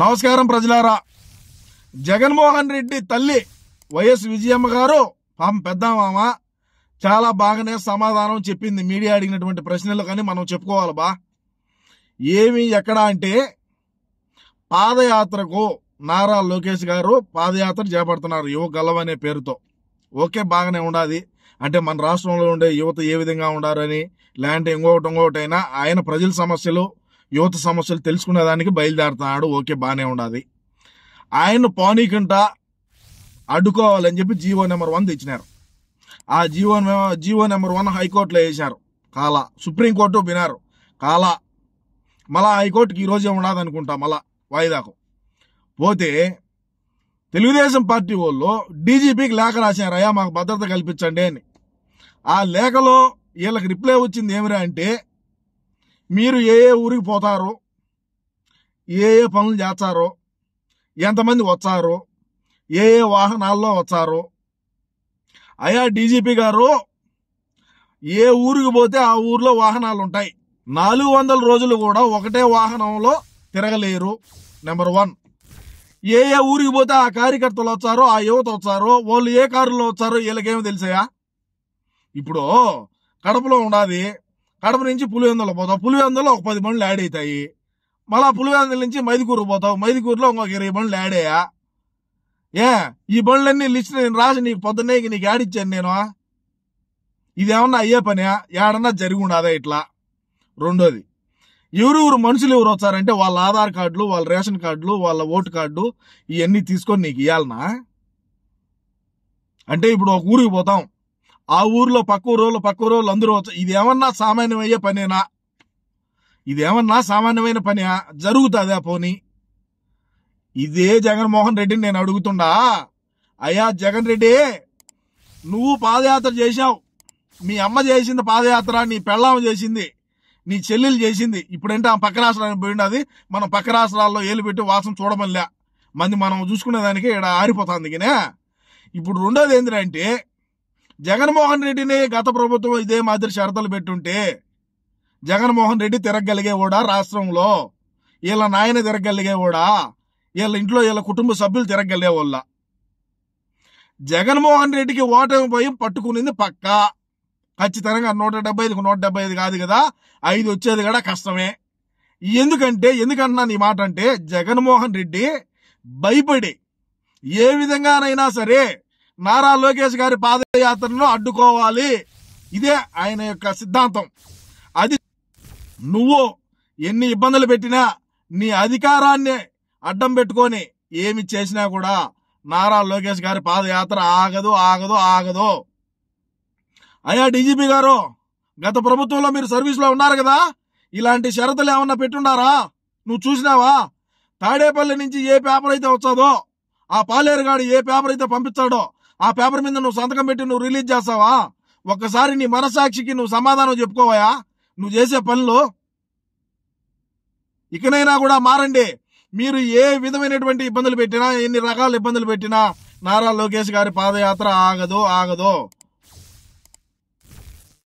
నమస్కారం ప్రజలారా జగన్మోహన్ రెడ్డి తల్లి వైఎస్ విజయమ్మ గారు పాపం పెద్దమామ చాలా బాగానే సమాధానం చెప్పింది మీడియా అడిగినటువంటి ప్రశ్నలు కానీ మనం చెప్పుకోవాలి బా ఏమి ఎక్కడ అంటే పాదయాత్రకు నారా లోకేష్ గారు పాదయాత్ర చేపడుతున్నారు యువ గలవ్ అనే పేరుతో ఓకే బాగానే ఉండాది అంటే మన రాష్ట్రంలో ఉండే యువత ఏ విధంగా ఉండారని లేదంటే ఇంకొకటి ఇంకొకటైనా ఆయన ప్రజల సమస్యలు యువత సమస్యలు తెలుసుకునే దానికి బయలుదేరుతున్నాడు ఓకే బాగానే ఉండాలి ఆయన్ను పోనీకంట అడ్డుకోవాలని చెప్పి జీవో నెంబర్ వన్ తెచ్చినారు ఆ జీవో జీవో నెంబర్ వన్ హైకోర్టులో వేశారు కాలా సుప్రీంకోర్టు వినారు కాలా మళ్ళా హైకోర్టుకి ఈరోజు ఉండదు అనుకుంటా మళ్ళా వాయిదాకు పోతే తెలుగుదేశం పార్టీ వాళ్ళు డీజీపీకి లేఖ రాశారు అయ్యా మాకు భద్రత కల్పించండి అని ఆ లేఖలో వీళ్ళకి రిప్లై వచ్చింది ఏమిరా అంటే మీరు ఏ ఏ ఊరికి పోతారో ఏ ఏ పనులు చేస్తారో ఎంతమంది వచ్చారో ఏ ఏ వాహనాల్లో వచ్చారో అయా డీజీపీ గారు ఏ ఊరికి పోతే ఆ ఊర్లో వాహనాలు ఉంటాయి నాలుగు వందల రోజులు కూడా ఒకటే వాహనంలో తిరగలేరు నెంబర్ వన్ ఏ ఏ ఊరికి పోతే ఆ కార్యకర్తలు వచ్చారో ఆ యువత వచ్చారో వాళ్ళు ఏ కారులో వచ్చారో వీళ్ళకేమి తెలిసాయా ఇప్పుడు కడపలో ఉండాది కడప నుంచి పులివెందులో పోతావు పులివెందులో ఒక పది బండ్లు యాడ్ అవుతాయి మళ్ళా పులివెందుల నుంచి మైదుకూరు పోతావు మైదుకూరులో ఇంకొక ఇరవై బండ్లు యాడ్ అయ్యా ఏ ఈ బండ్లన్నీ లిస్ట్ నేను రాసి నీకు పొద్దున్నే నీకు యాడ్ ఇచ్చాను నేను ఇదేమన్నా అయ్యే పనియా ఏడన్నా జరిగి ఉండదా ఇట్లా రెండోది ఎవరెవరు మనుషులు ఎవరు వచ్చారంటే వాళ్ళ ఆధార్ కార్డులు వాళ్ళ రేషన్ కార్డులు వాళ్ళ ఓటు కార్డు ఇవన్నీ తీసుకొని నీకు ఇవ్వాలనా అంటే ఇప్పుడు ఒక ఊరికి పోతాం ఆ ఊర్లో పక్క ఊరోళ్ళు పక్క ఊరోళ్ళు అందరూ ఇది ఏమన్నా సామాన్యమయ్యే పనేనా ఇది ఏమన్నా సామాన్యమైన పని జరుగుతుందా పోనీ ఇదే జగన్మోహన్ రెడ్డిని నేను అడుగుతుండా అయ్యా జగన్ రెడ్డి నువ్వు పాదయాత్ర చేశావు మీ అమ్మ చేసింది పాదయాత్ర నీ పెళ్ళామ చేసింది నీ చెల్లెలు చేసింది ఇప్పుడంటే ఆ పక్క రాష్ట్రానికి పోయిండది మనం పక్క రాష్ట్రాల్లో ఏలు పెట్టి వాసన చూడమనిలే మంది మనం చూసుకునేదానికి ఇక్కడ ఆరిపోతుంది గినే ఇప్పుడు రెండోది ఏంటంటే జగన్మోహన్ రెడ్డిని గత ప్రభుత్వం ఇదే మాదిరి షరతులు పెట్టుంటే జగన్మోహన్ రెడ్డి కూడా రాష్ట్రంలో వీళ్ళ నాయన కూడా వీళ్ళ ఇంట్లో వీళ్ళ కుటుంబ సభ్యులు తిరగలిగే వాళ్ళ జగన్మోహన్ రెడ్డికి ఓటమి భయం పట్టుకునేది పక్కా ఖచ్చితంగా నూట డెబ్బై ఐదుకి నూట డెబ్బై ఐదు కాదు కదా ఐదు వచ్చేది కూడా కష్టమే ఎందుకంటే ఎందుకంటున్నాను ఈ మాట అంటే జగన్మోహన్ రెడ్డి భయపడి ఏ విధంగానైనా సరే నారా లోకేష్ గారి పాదయాత్రను అడ్డుకోవాలి ఇదే ఆయన యొక్క సిద్ధాంతం అది నువ్వు ఎన్ని ఇబ్బందులు పెట్టినా నీ అధికారాన్ని అడ్డం పెట్టుకొని ఏమి చేసినా కూడా నారా లోకేష్ గారి పాదయాత్ర ఆగదు ఆగదు ఆగదు అయ్యా డీజీపీ గారు గత ప్రభుత్వంలో మీరు సర్వీస్లో ఉన్నారు కదా ఇలాంటి షరతులు ఏమన్నా పెట్టున్నారా నువ్వు చూసినావా తాడేపల్లి నుంచి ఏ పేపర్ అయితే వచ్చాదో ఆ పాలేరుగాడు ఏ పేపర్ అయితే పంపించాడో ఆ పేపర్ మీద నువ్వు సంతకం పెట్టి నువ్వు రిలీజ్ చేస్తావా ఒక్కసారి నీ మనసాక్షికి నువ్వు సమాధానం చెప్పుకోవయా నువ్వు చేసే పనులు ఇకనైనా కూడా మారండి మీరు ఏ విధమైనటువంటి ఇబ్బందులు పెట్టినా ఎన్ని రకాల ఇబ్బందులు పెట్టినా నారా లోకేష్ గారి పాదయాత్ర ఆగదు ఆగదు